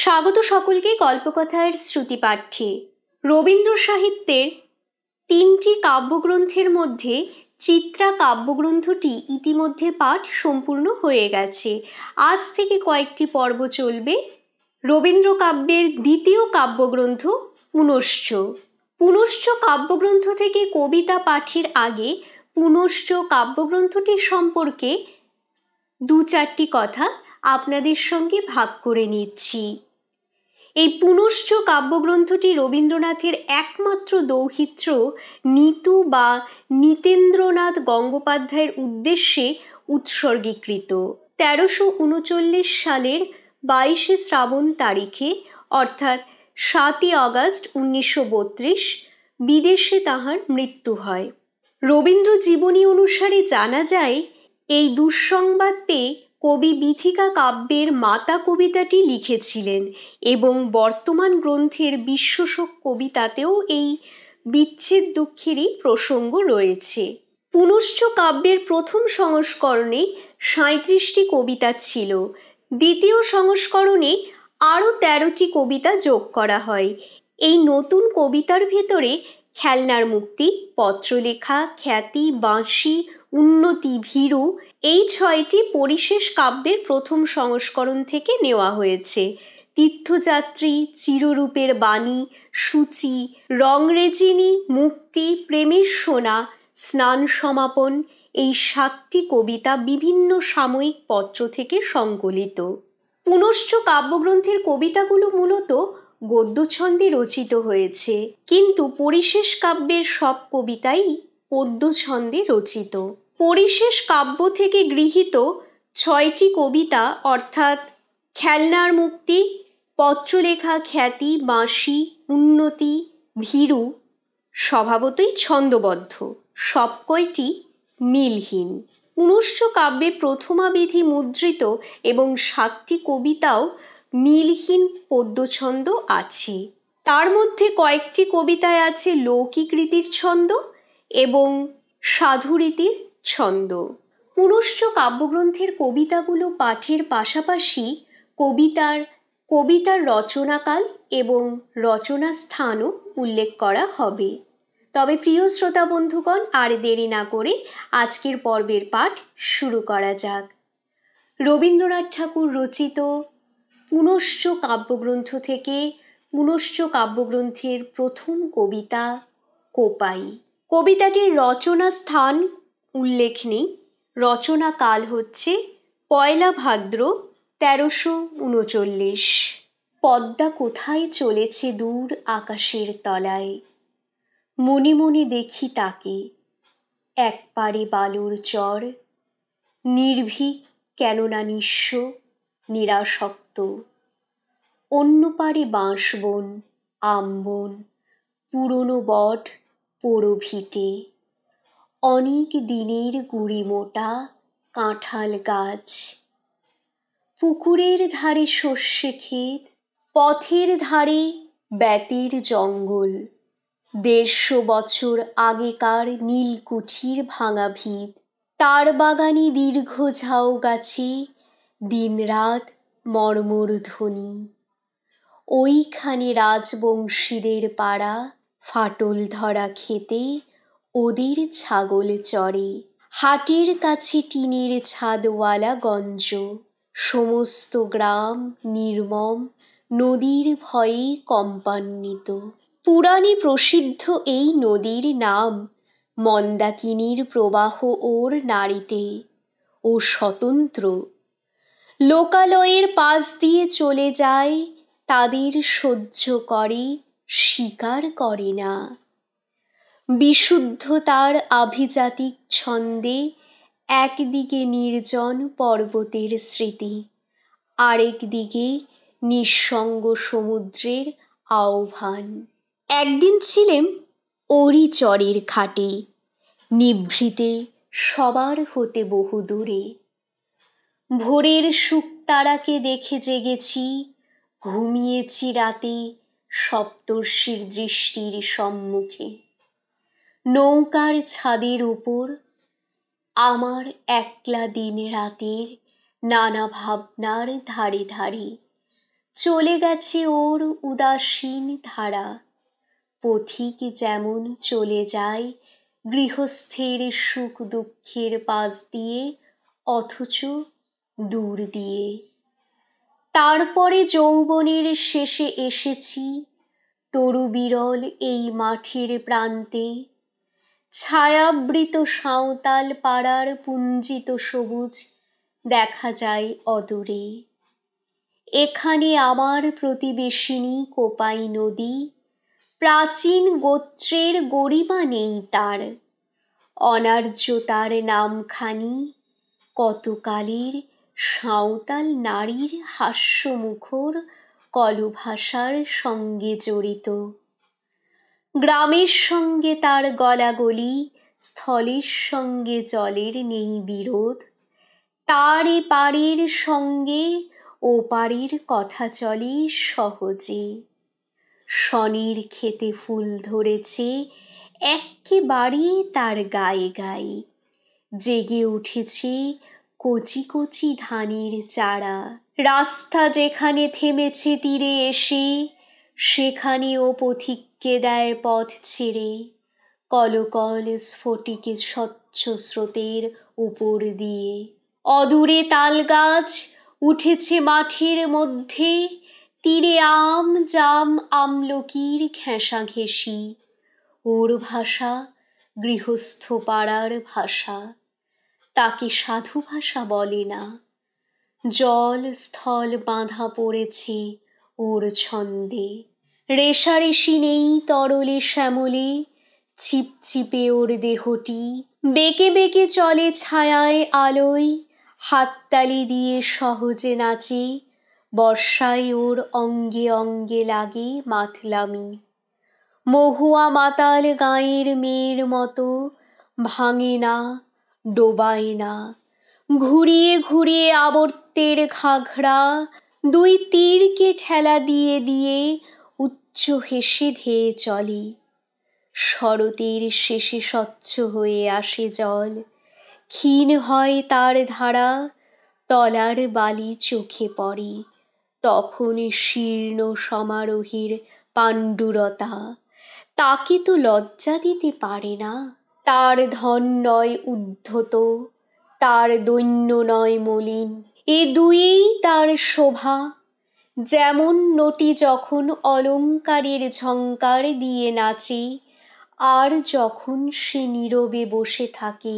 স্বাগত সকলকে গল্পকথার শ্রুতিপাঠ্যে রবীন্দ্র সাহিত্যের তিনটি কাব্যগ্রন্থের মধ্যে চিত্রা কাব্যগ্রন্থটি ইতিমধ্যে পাঠ সম্পূর্ণ হয়ে গেছে আজ থেকে কয়েকটি পর্ব চলবে রবীন্দ্র কাব্যের দ্বিতীয় কাব্যগ্রন্থ পুনশ্চ পুনশ্চ কাব্যগ্রন্থ থেকে কবিতা পাঠের আগে পুনশ্চ কাব্যগ্রন্থটি সম্পর্কে দু চারটি কথা আপনাদের সঙ্গে ভাগ করে নিচ্ছি এই পুনশ্চ কাব্যগ্রন্থটি রবীন্দ্রনাথের একমাত্র দৌহিত্র নিতু বা নিতেন্দ্রনাথ গঙ্গোপাধ্যায়ের উদ্দেশ্যে উৎসর্গীকৃত তেরোশো উনচল্লিশ সালের বাইশে শ্রাবণ তারিখে অর্থাৎ সাতই আগস্ট উনিশশো বত্রিশ বিদেশে তাহার মৃত্যু হয় রবীন্দ্র জীবনী অনুসারে জানা যায় এই দুঃসংবাদ পেয়ে কবি বীথিকা কাব্যের মাতা কবিতাটি লিখেছিলেন এবং বর্তমান গ্রন্থের বিশ্বশোক কবিতাতেও এই বিচ্ছেদ দুঃখেরই প্রসঙ্গ রয়েছে পুনশ্চ কাব্যের প্রথম সংস্করণে সাঁত্রিশটি কবিতা ছিল দ্বিতীয় সংস্করণে আরও তেরোটি কবিতা যোগ করা হয় এই নতুন কবিতার ভেতরে খেলনার মুক্তি পত্রলেখা খ্যাতি বাঁশি উন্নতি ভীরু এই ছয়টি পরিশেষ কাব্যের প্রথম সংস্করণ থেকে নেওয়া হয়েছে তীর্থযাত্রী চিররূপের বাণী সূচি রংরেজিনী মুক্তি প্রেমের সোনা স্নান সমাপন এই সাতটি কবিতা বিভিন্ন সাময়িক পত্র থেকে সংকলিত পুনশ্চ কাব্যগ্রন্থের কবিতাগুলো মূলত গদ্যছন্দে রচিত হয়েছে কিন্তু পরিশেষ কাব্যের সব কবিতাই পদ্যছন্দে রচিত পরিশেষ কাব্য থেকে গৃহীত ছয়টি কবিতা অর্থাৎ খেলনার মুক্তি পত্রলেখা খ্যাতি বাঁশি উন্নতি ভীরু স্বভাবতই ছন্দবদ্ধ সবকয়টি মিলহীন উনিশশো কাব্যে প্রথমাবিধি মুদ্রিত এবং সাতটি কবিতাও মিলহীন পদ্যছন্দ আছে তার মধ্যে কয়েকটি কবিতায় আছে লৌকিক রীতির ছন্দ এবং সাধুরীতির ছন্দ পুনশ্চ কাব্যগ্রন্থের কবিতাগুলো পাঠের পাশাপাশি কবিতার কবিতার রচনাকাল এবং রচনা স্থানও উল্লেখ করা হবে তবে প্রিয় শ্রোতা বন্ধুগণ আর দেরি না করে আজকের পর্বের পাঠ শুরু করা যাক রবীন্দ্রনাথ ঠাকুর রচিত পুনশ্চ কাব্যগ্রন্থ থেকে পুনশ্চ কাব্যগ্রন্থের প্রথম কবিতা কোপাই কবিতাটির রচনা স্থান উল্লেখ নেই রচনা কাল হচ্ছে পয়লা ভাদ্র তেরোশো উনচল্লিশ পদ্মা কোথায় চলেছে দূর আকাশের তলায় মনে মনে দেখি তাকে এক পারে বালুর চর নির্ভীক কেননা নিঃস্ব নিরাসক্ত অন্য পারে বাঁশবন আমবন পুরনো বট পোড়ো ভিটে অনেক দিনের গুড়ি মোটা কাঁঠাল গাছ পুকুরের ধারে শস্যে ক্ষেত পথের ধারে ব্যাতির জঙ্গল দেড়শো বছর আগেকার নীলকুঠির ভাঙা ভিত তার বাগানে দীর্ঘ ঝাউ গাছে দিনরাত মর্মর ধ্বনি ওইখানে রাজবংশীদের পাড়া ফাটল ধরা খেতে ওদের ছাগল চড়ে হাটের কাছে টিনের ছাদওয়ালা গঞ্জ সমস্ত গ্রাম নির্মম নদীর ভয়ে কম্পান্বিত পুরাণে প্রসিদ্ধ এই নদীর নাম মন্দাকিনীর প্রবাহ ওর নারীতে ও স্বতন্ত্র লোকালয়ের পাশ দিয়ে চলে যায় তাদের সহ্য করে স্বীকার করে না বিশুদ্ধতার আভিজাতিক ছন্দে একদিকে নির্জন পর্বতের স্মৃতি আরেকদিকে নিঃসঙ্গ সমুদ্রের আহ্বান একদিন ছিলেন অরিচরের খাটে নিভৃতে সবার হতে বহু দূরে ভোরের তারাকে দেখে জেগেছি ঘুমিয়েছি রাতে সপ্তর্ষির দৃষ্টির সম্মুখে নৌকার ছাদের উপর আমার একলা দিন রাতের নানা ভাবনার ধারে ধারে চলে গেছে ওর উদাসীন ধারা পথিক যেমন চলে যায় গৃহস্থের সুখ দুঃখের পাশ দিয়ে অথচ দূর দিয়ে তারপরে যৌবনের শেষে এসেছি তরু বিরল এই মাঠের প্রান্তে ছায়াবৃত সাঁওতাল পাড়ার পুঞ্জিত সবুজ দেখা যায় অদূরে এখানে আমার প্রতিবেশিনী কোপাই নদী প্রাচীন গোত্রের গরিমা নেই তার অনার্য তার নামখানি কতকালের সাঁওতাল নারীর হাস্যমুখর কলভাষার সঙ্গে জড়িত গ্রামের সঙ্গে তার গলাগলি স্থলের সঙ্গে জলের নেই বিরোধ তার পারের সঙ্গে ও পারের কথা চলে সহজে শনির খেতে ফুল ধরেছে একেবারে তার গায়ে গায়ে জেগে উঠেছে কচি কচি ধানের চারা রাস্তা যেখানে থেমেছে তীরে এসে সেখানেও পথিককে দেয় পথ ছেড়ে কলকল স্ফটিকে স্বচ্ছ স্রোতের উপর দিয়ে অদূরে তাল গাছ উঠেছে মাঠের মধ্যে তীরে আম জাম আমলকির ঘেঁষা ঘেঁষি ওর ভাষা গৃহস্থ পাড়ার ভাষা তাকে সাধু ভাষা বলে না জল স্থল বাঁধা পড়েছে ওর ছন্দে রেশারেশি নেই তরলে শ্যামলে ছিপছিপে ওর দেহটি বেঁকে বেঁকে চলে ছায়ায় আলোয় হাততালি দিয়ে সহজে নাচে বর্ষায় ওর অঙ্গে অঙ্গে লাগে মাতলামি মহুয়া মাতাল গাঁয়ের মেয়ের মতো ভাঙে না ডোবাই না ঘুরিয়ে ঘুরিয়ে আবর্তের ঘাঘরা দুই তীরকে ঠেলা দিয়ে দিয়ে উচ্চ হেসে ধেয়ে চলে শরতের শেষে স্বচ্ছ হয়ে আসে জল ক্ষীণ হয় তার ধারা তলার বালি চোখে পড়ে তখন শীর্ণ সমারোহীর পাণ্ডুরতা তাকে তো লজ্জা দিতে পারে না তার ধন নয় উদ্ধত তার দৈন্য নয় মলিন এ দুইয়েই তার শোভা যেমন নটি যখন অলঙ্কারের ঝঙ্কার দিয়ে নাচে আর যখন সে নীরবে বসে থাকে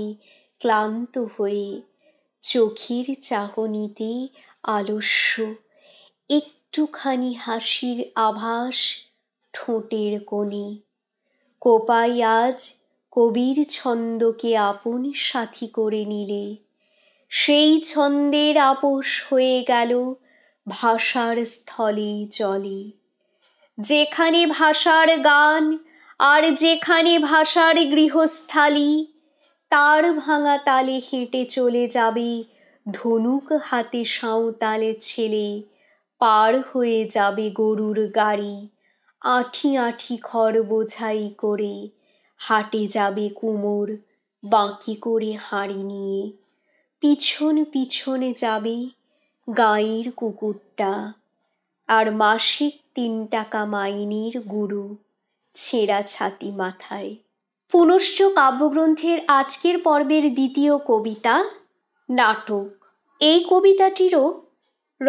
ক্লান্ত হয়ে চোখের চাহনিতে আলস্য একটুখানি হাসির আভাস ঠোঁটের কোণে কোপাই আজ কবির ছন্দকে আপন সাথী করে নিলে সেই ছন্দের আপোষ হয়ে গেল ভাষার স্থলে জলে যেখানে ভাষার গান আর যেখানে ভাষার গৃহস্থালি তার ভাঙা তালে হেঁটে চলে যাবে ধনুক হাতে সাঁওতালে ছেলে পার হয়ে যাবে গরুর গাড়ি আঁঠি আঁঠি খড় বোঝাই করে হাটে যাবে কুমোর বাঁকি করে হাঁড়ি নিয়ে পিছন পিছনে যাবে গাঁয়ের কুকুরটা আর মাসিক তিন টাকা মাইনির গুরু ছেঁড়া ছাতি মাথায় পুনশ্চ কাব্যগ্রন্থের আজকের পর্বের দ্বিতীয় কবিতা নাটক এই কবিতাটিরও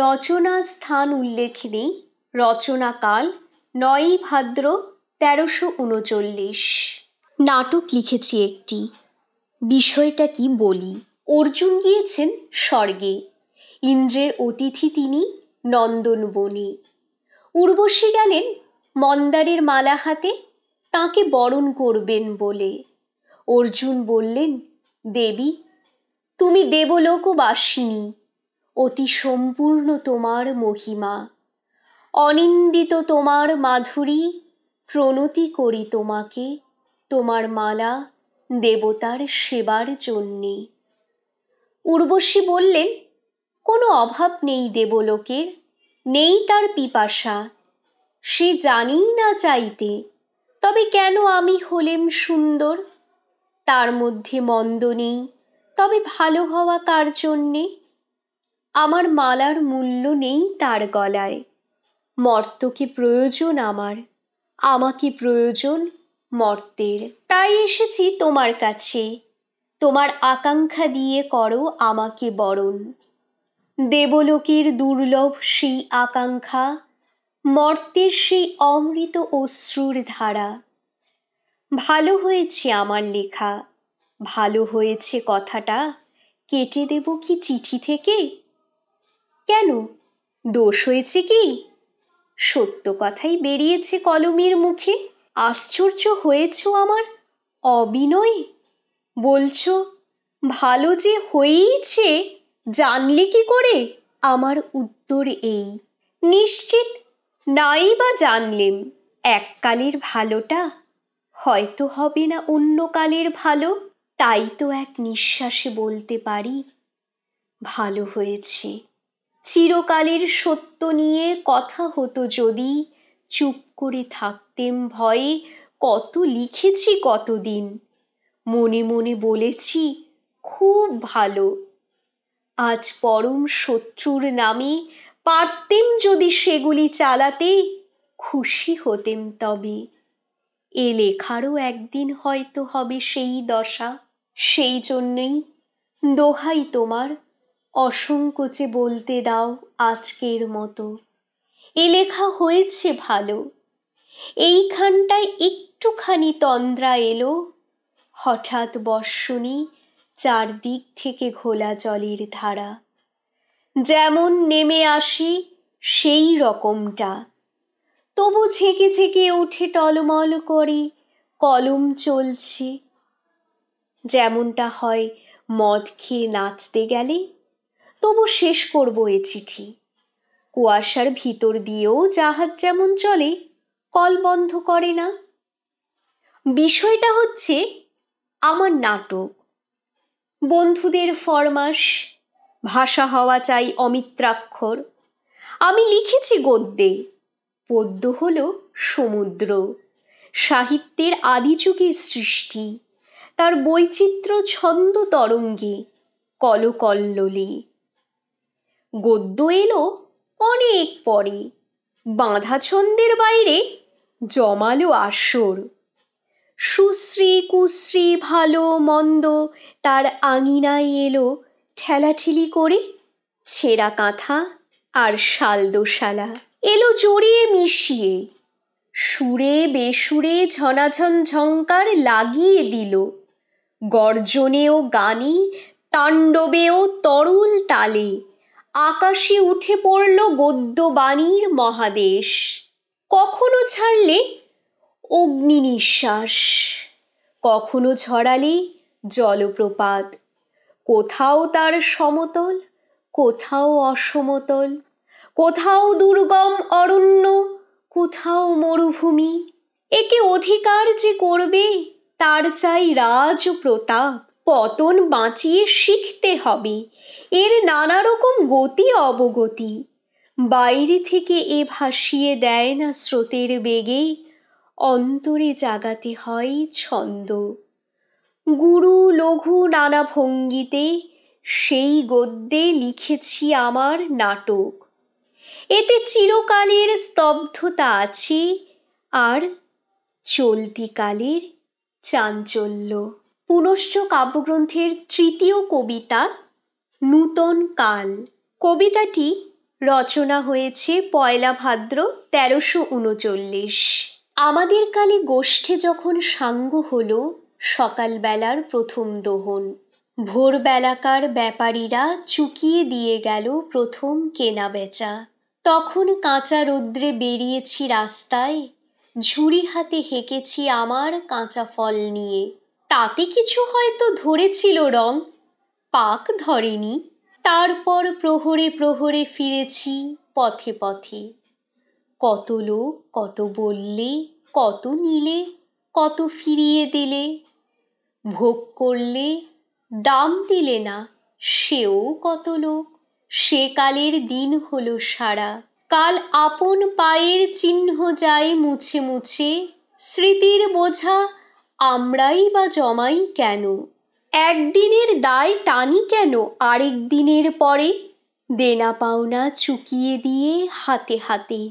রচনা স্থান উল্লেখ নেই রচনাকাল নয়ই ভাদ্র তেরোশো উনচল্লিশ নাটক লিখেছি একটি বিষয়টা কি বলি অর্জুন গিয়েছেন স্বর্গে ইন্দ্রের অতিথি তিনি নন্দনবনে উর্বশী গেলেন মন্দারের মালা হাতে তাঁকে বরণ করবেন বলে অর্জুন বললেন দেবী তুমি দেবলোকবাসিনী অতি সম্পূর্ণ তোমার মহিমা অনিন্দিত তোমার মাধুরী প্রণতি করি তোমাকে তোমার মালা দেবতার সেবার জন্যে উর্বশী বললেন কোনো অভাব নেই দেবলোকের নেই তার পিপাসা সে জানেই না চাইতে তবে কেন আমি হলেম সুন্দর তার মধ্যে মন্দ নেই তবে ভালো হওয়া কার জন্যে আমার মালার মূল্য নেই তার গলায় মর্তকে প্রয়োজন আমার আমাকে প্রয়োজন মর্তের তাই এসেছি তোমার কাছে তোমার আকাঙ্ক্ষা দিয়ে করো আমাকে বরণ দেবলোকের দুর্লভ সেই আকাঙ্ক্ষা মর্তের সেই অমৃত অশ্রুর ধারা ভালো হয়েছে আমার লেখা ভালো হয়েছে কথাটা কেটে দেব কি চিঠি থেকে কেন দোষ হয়েছে কি সত্য কথাই বেরিয়েছে কলমের মুখে আশ্চর্য হয়েছ আমার অবিনয় বলছ ভালো যে হয়েইছে জানলে কি করে আমার উত্তর এই নিশ্চিত নাই বা জানলেম এককালের ভালোটা হয়তো হবে না অন্য কালের ভালো তাই তো এক নিঃশ্বাসে বলতে পারি ভালো হয়েছে চিরকালের সত্য নিয়ে কথা হতো যদি চুপ করে থাকতেম ভয়ে কত লিখেছি কতদিন মনে মনে বলেছি খুব ভালো আজ পরম শত্রুর নামে পারতেম যদি সেগুলি চালাতে খুশি হতেম তবে এ লেখারও একদিন হয়তো হবে সেই দশা সেই জন্যেই দোহাই তোমার অসংকোচে বলতে দাও আজকের মতো এ লেখা হয়েছে ভালো এইখানটায় একটুখানি তন্দ্রা এলো হঠাৎ বর্ষণী চারদিক থেকে ঘোলা জলের ধারা যেমন নেমে আসি সেই রকমটা তবু ঝেঁকে ঝেঁকে উঠে টলমল করে কলম চলছে যেমনটা হয় মদ খেয়ে নাচতে গেলে তবু শেষ করব এ চিঠি কুয়াশার ভিতর দিয়েও জাহাজ যেমন চলে কল বন্ধ করে না বিষয়টা হচ্ছে আমার নাটক বন্ধুদের ফরমাস ভাষা হওয়া চাই অমিত্রাক্ষর আমি লিখেছি গদ্যে পদ্য হল সমুদ্র সাহিত্যের আদিযুগের সৃষ্টি তার বৈচিত্র্য ছন্দ তরঙ্গে কলকল্লোলে গদ্য এলো অনেক পরে বাঁধা ছন্দের বাইরে জমালো আসর সুশ্রী কুশ্রী ভালো মন্দ তার আঙিনায় এলো ঠেলাঠেলি করে ছেঁড়া কাঁথা আর শালদোশালা এলো জড়িয়ে মিশিয়ে সুরে বেসুরে ঝনাঝন ঝঙ্কার লাগিয়ে দিল গর্জনেও গানি তাণ্ডবেও তরল তালে আকাশে উঠে পড়ল গদ্য বাণীর মহাদেশ কখনো ছাড়লে অগ্নি নিঃশ্বাস কখনো ঝরালে জলপ্রপাত কোথাও তার সমতল কোথাও অসমতল কোথাও দুর্গম অরণ্য কোথাও মরুভূমি একে অধিকার যে করবে তার চাই রাজ প্রতাপ পতন বাঁচিয়ে শিখতে হবে এর নানা রকম গতি অবগতি বাইরে থেকে এ ভাসিয়ে দেয় না স্রোতের বেগে অন্তরে জাগাতে হয় ছন্দ গুরু লঘু নানা ভঙ্গিতে সেই গদ্যে লিখেছি আমার নাটক এতে চিরকালের স্তব্ধতা আছে আর চলতি কালের চাঞ্চল্য পুনশ্চ কাব্যগ্রন্থের তৃতীয় কবিতা নূতন কাল কবিতাটি রচনা হয়েছে পয়লা ভাদ্র তেরোশো উনচল্লিশ আমাদের কালে গোষ্ঠে যখন সাঙ্গ হল সকালবেলার প্রথম দোহন ভোরবেলাকার ব্যাপারীরা চুকিয়ে দিয়ে গেল প্রথম কেনা বেচা তখন কাঁচা রৌদ্রে বেরিয়েছি রাস্তায় ঝুড়ি হাতে হেঁকেছি আমার কাঁচা ফল নিয়ে তাতে কিছু হয়তো ধরেছিল রং পাক ধরেনি তারপর প্রহরে প্রহরে ফিরেছি পথে পথে কত লোক কত বললে কত নিলে কত ফিরিয়ে দিলে ভোগ করলে দাম দিলে না সেও কত লোক সে কালের দিন হলো সারা কাল আপন পায়ের চিহ্ন যায় মুছে মুছে স্মৃতির বোঝা আমরাই বা জমাই কেন একদিনের দায় টানি কেন আরেক দিনের পরে দেনা পাওনা চুকিয়ে দিয়ে হাতে হাতে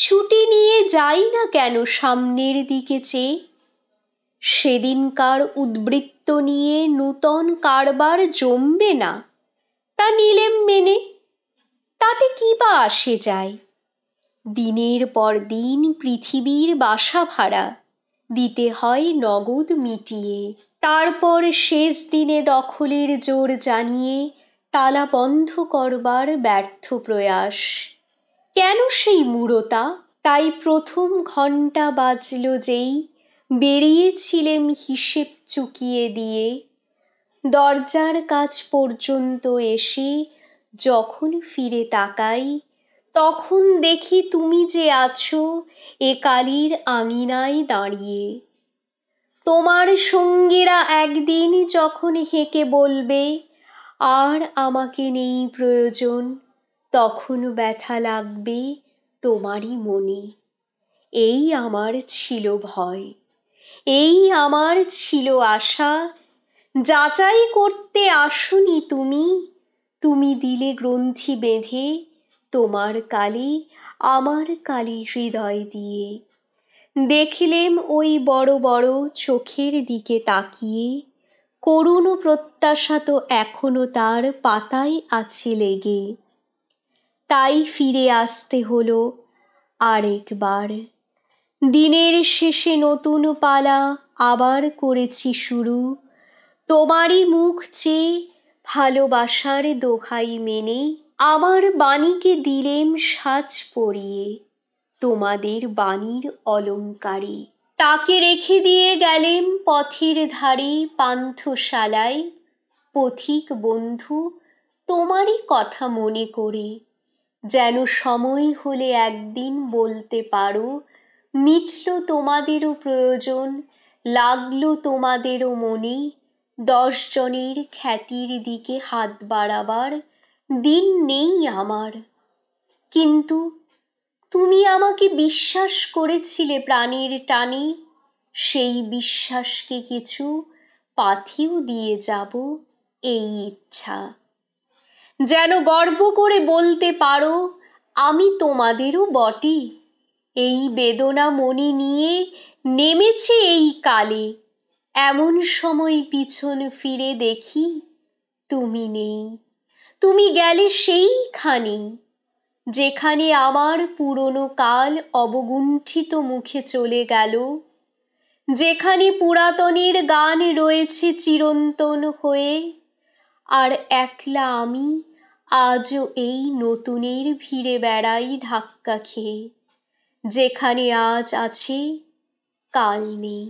ছুটি নিয়ে যাই না কেন সামনের দিকে চেয়ে সেদিনকার উদ্বৃত্ত নিয়ে নূতন কারবার জমবে না তা নিলেম মেনে তাতে কি বা আসে যায় দিনের পর দিন পৃথিবীর বাসা ভাড়া দিতে হয় নগদ মিটিয়ে তারপর শেষ দিনে দখলের জোর জানিয়ে তালা বন্ধ করবার ব্যর্থ প্রয়াস কেন সেই মূরতা তাই প্রথম ঘণ্টা বাজল যেই বেরিয়েছিলেন হিসেব চুকিয়ে দিয়ে দরজার কাজ পর্যন্ত এসে যখন ফিরে তাকাই তখন দেখি তুমি যে আছো এ কালির আঙিনায় দাঁড়িয়ে তোমার সঙ্গীরা একদিন যখন হেঁকে বলবে আর আমাকে নেই প্রয়োজন তখন ব্যথা লাগবে তোমারই মনে এই আমার ছিল ভয় এই আমার ছিল আশা যাচাই করতে আসুনি তুমি তুমি দিলে গ্রন্থি বেঁধে তোমার কালি আমার কালি হৃদয় দিয়ে দেখিলেম ওই বড় বড় চোখের দিকে তাকিয়ে করুণ প্রত্যাশা তো এখনো তার পাতায় আছে লেগে তাই ফিরে আসতে হলো আরেকবার দিনের শেষে নতুন পালা আবার করেছি শুরু তোমারই মুখ চেয়ে ভালোবাসার দোহাই মেনে আমার বাণীকে দিলেম সাজ পরিয়ে তোমাদের বাণীর অলঙ্কারে তাকে রেখে দিয়ে গেলেন পথের ধারে পান্থশালায় পথিক বন্ধু তোমারই কথা মনে করে যেন সময় হলে একদিন বলতে পারো মিটল তোমাদেরও প্রয়োজন লাগলো তোমাদেরও মনে দশ জনের খ্যাতির দিকে হাত বাড়াবার দিন নেই আমার কিন্তু তুমি আমাকে বিশ্বাস করেছিলে প্রাণীর টানি সেই বিশ্বাসকে কিছু পাথিও দিয়ে যাব এই ইচ্ছা যেন গর্ব করে বলতে পারো আমি তোমাদেরও বটে এই বেদনা মনে নিয়ে নেমেছে এই কালে এমন সময় পিছন ফিরে দেখি তুমি নেই তুমি গেলে সেইখানেই যেখানে আমার পুরনো কাল অবগুণ্ঠিত মুখে চলে গেল যেখানে পুরাতনের গান রয়েছে চিরন্তন হয়ে আর একলা আমি আজও এই নতুনের ভিড়ে বেড়াই ধাক্কা খেয়ে যেখানে আজ আছে কাল নেই